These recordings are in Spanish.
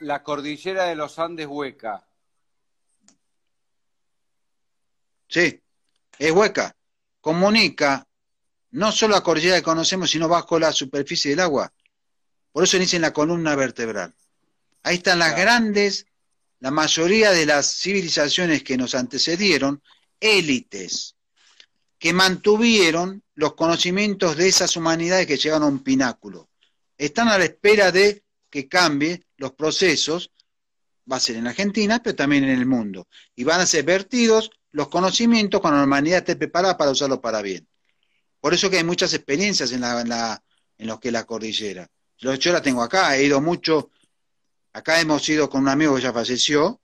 la cordillera de los Andes hueca. Sí, es hueca. Comunica no solo la cordillera que conocemos, sino bajo la superficie del agua. Por eso dicen la columna vertebral. Ahí están las grandes, la mayoría de las civilizaciones que nos antecedieron, élites, que mantuvieron los conocimientos de esas humanidades que llegaron a un pináculo. Están a la espera de que cambie los procesos, va a ser en Argentina, pero también en el mundo. Y van a ser vertidos los conocimientos cuando la humanidad esté preparada para usarlos para bien. Por eso que hay muchas experiencias en, la, en, lo que la cordillera. Yo, la tengo acá, he ido mucho, acá hemos ido con un amigo que ya falleció,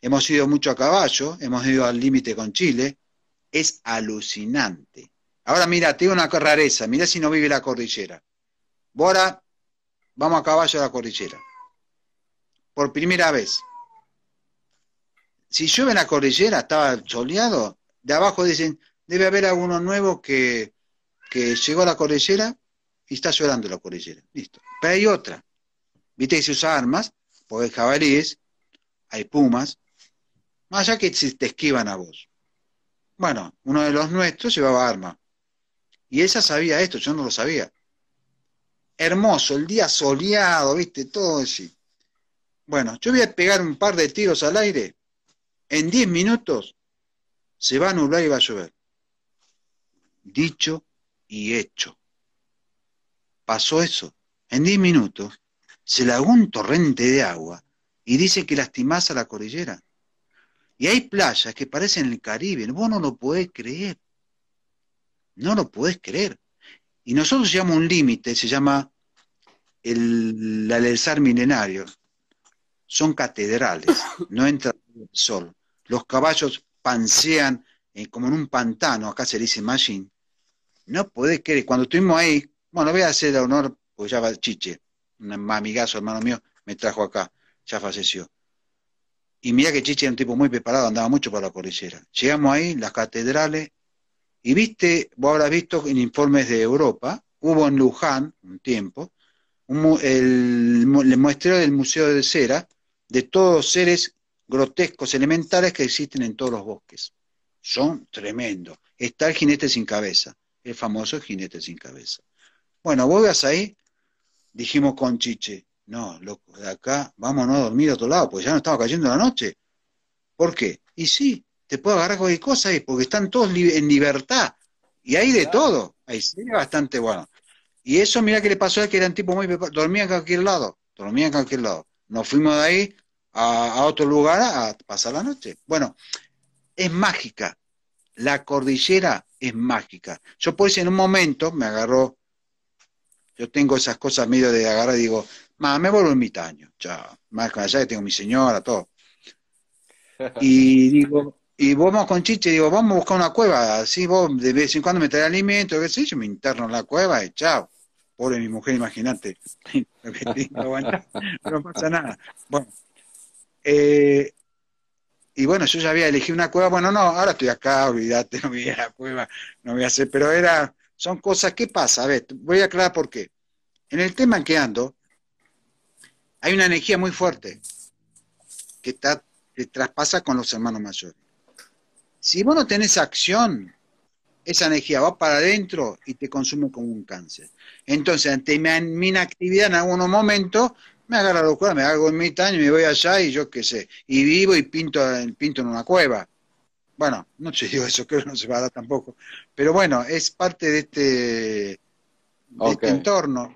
hemos ido mucho a caballo, hemos ido al límite con Chile, es alucinante. Ahora mira, tengo una rareza, mira si no vive la cordillera. Bora vamos a caballo a la cordillera. Por primera vez. Si llueve en la cordillera, estaba soleado, de abajo dicen, debe haber alguno nuevo que, llegó a la cordillera y está llorando la cordillera. Listo. Pero hay otra. Viste que se usa armas, porque hay jabalíes, hay pumas, más allá que te esquivan a vos. Bueno, uno de los nuestros llevaba arma. Y ella sabía esto, yo no lo sabía hermoso, el día soleado, viste, todo así. Bueno, yo voy a pegar un par de tiros al aire. En 10 minutos se va a nublar y va a llover. Dicho y hecho. Pasó eso. En 10 minutos se lagó un torrente de agua y dice que lastimás a la cordillera. Y hay playas que parecen el Caribe. Vos no lo podés creer. No lo podés creer. Y nosotros llamamos un límite, se llama el alzar milenario. Son catedrales, no entra el sol. Los caballos pansean eh, como en un pantano, acá se dice machine. No podés creer, cuando estuvimos ahí, bueno, voy a hacer el honor, pues ya va Chiche, un amigazo, hermano mío, me trajo acá, ya falleció. Y mira que Chiche era un tipo muy preparado, andaba mucho para la cordillera. Llegamos ahí, las catedrales, y viste, vos habrás visto en informes de Europa, hubo en Luján un tiempo, el, muestreo del Museo de Cera de todos los seres grotescos, elementales que existen en todos los bosques. Son tremendos. Está el jinete sin cabeza, el famoso jinete sin cabeza. Bueno, vos ahí, dijimos con Chiche, no, loco, de acá vámonos a dormir a otro lado, porque ya no estamos cayendo la noche. ¿Por qué? Y sí, te puedo agarrar cualquier cosa ahí, eh, porque están todos en libertad. Y hay de todo. Hay bastante bueno. Y eso, mira que le pasó a que eran tipo muy dormían en cualquier lado, dormían en cualquier lado. Nos fuimos de ahí a, otro lugar a pasar la noche. Bueno, es mágica. La cordillera es mágica. Yo por eso en un momento me agarró, yo tengo esas cosas medio de agarrar y digo, más me vuelvo taño. ya. más allá que tengo mi señora, todo. Y digo, y vamos con chiche, digo, vamos a buscar una cueva, así vos de vez en cuando me traes alimento, qué sé yo, me interno en la cueva y chao. Pobre mi mujer, imagínate. no pasa nada. Bueno, eh, y bueno, yo ya había elegido una cueva, bueno, no, ahora estoy acá, olvídate, no voy a la cueva, no voy a hacer, pero era, son cosas, ¿qué pasa? A ver, voy a aclarar por qué. En el tema en que ando, hay una energía muy fuerte que, está, que traspasa con los hermanos mayores. Si vos no tenés acción, esa energía va para adentro y te consume como un cáncer. Entonces, ante mi, inactividad en algún momento, me agarra locura, me hago en mitad y me voy allá y yo qué sé, y vivo y pinto, pinto en una cueva. Bueno, no te digo eso, creo que no se va a dar tampoco. Pero bueno, es parte de este, este entorno.